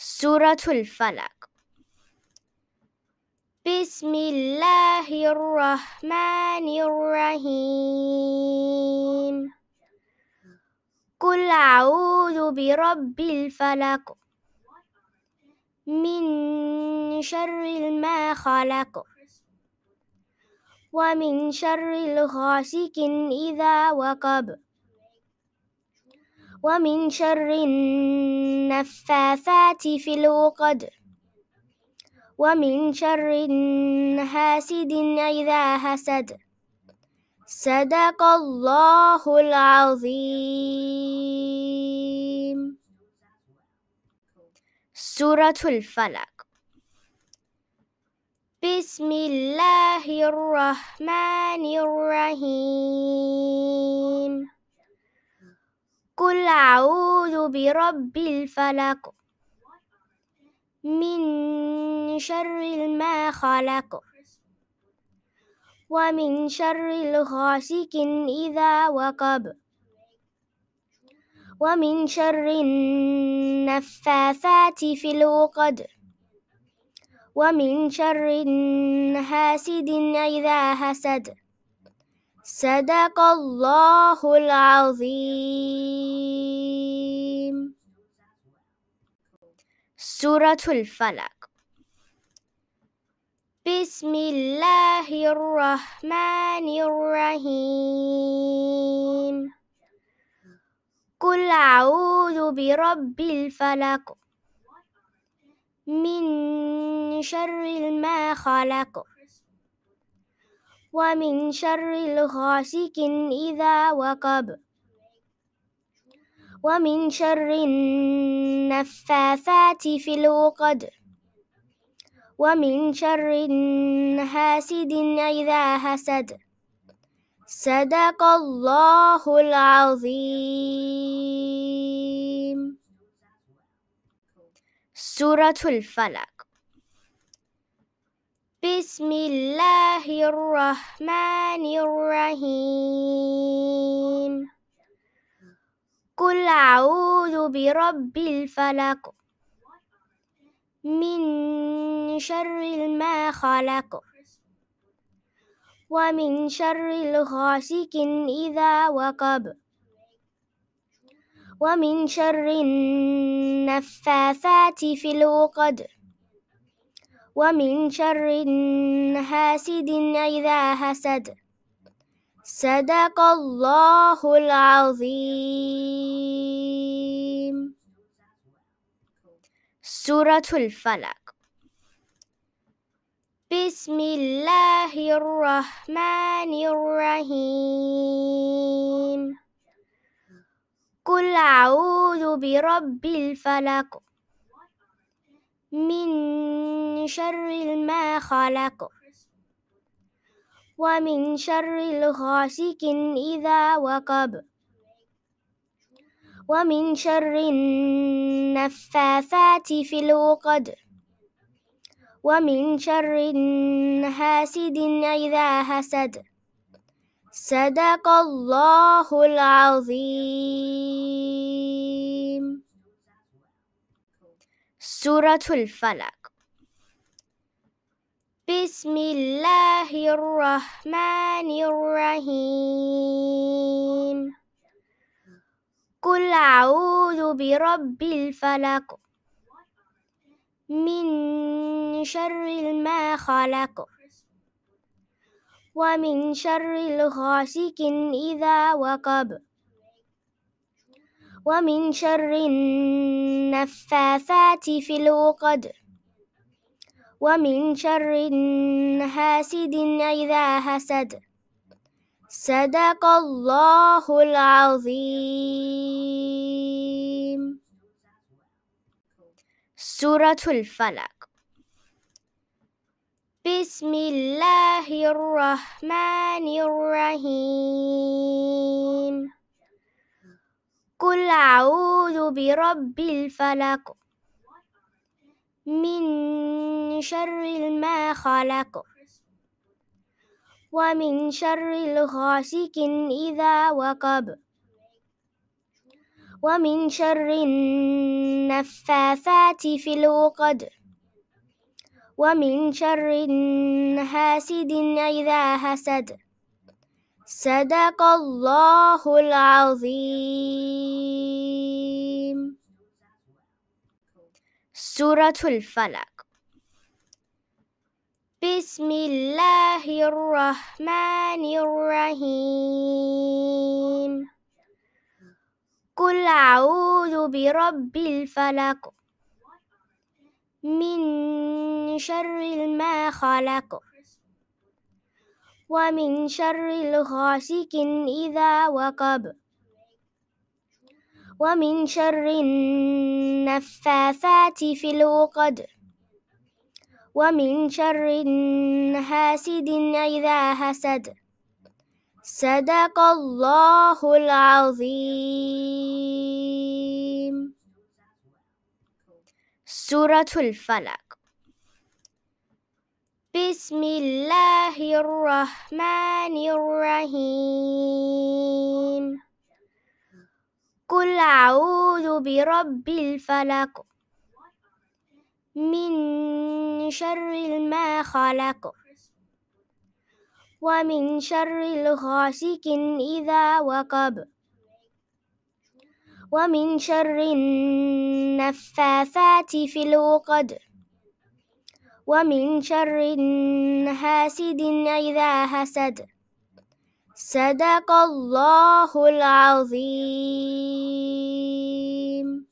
سورة الفلق بسم الله الرحمن الرحيم قل أعوذ برب الفلق من شر ما خلق ومن شر الغاسق إذا وقب ومن شر النفاثات في العقد ومن شر حاسد إذا حسد صدق الله العظيم سورة الفلق بسم الله الرحمن الرحيم قل أعوذ برب الفلق من شر ما خلق ومن شر الغاسق إذا وقب ومن شر النفاثات في العقد ومن شر حاسد إذا حسد صدق الله العظيم سورة الفلق بسم الله الرحمن الرحيم قل أعوذ برب الفلق من شر ما خلق ومن شر الغاسق إذا وقب ومن شر النفاثات في الوقد ومن شر حاسد إذا حسد صدق الله العظيم سورة الفلق بسم الله الرحمن الرحيم قل أعوذ برب الفلق من شر ما خلق ومن شر الغاسق إذا وقب ومن شر النفاثات في الوقد ومن شر حاسد إذا حسد صدق الله العظيم سورة الفلق بسم الله الرحمن الرحيم قل أعوذ برب الفلق من شر ما خلق ومن شر الغاسق إذا وقب ومن شر النفاثات في العقد ومن شر حاسد إذا حسد صدق الله العظيم سورة الفلق بسم الله الرحمن الرحيم قل أعوذ برب الفلق من شر ما خلق ومن شر الغاسق إذا وقب ومن شر النفاثات في العقد ومن شر حاسد إذا حسد صدق الله العظيم سورة الفلق بسم الله الرحمن الرحيم قل أعوذ برب الفلق من شر ما خلق ومن شر الغاسق إذا وقب ومن شر النفاثات في العقد ومن شر حاسد إذا حسد صدق الله العظيم سورة الفلق بسم الله الرحمن الرحيم قل أعوذ برب الفلق من شر ما خلق ومن شر الغاسق إذا وقب ومن شر النفاثات في العقد ومن شر حاسد إذا حسد صدق الله العظيم سورة الفلق بسم الله الرحمن الرحيم قل أعوذ برب الفلق من شر ما خلق ومن شر الغاسق إذا وقب ومن شر النفاثات في الوقد ومن شر حاسد إذا حسد صدق الله العظيم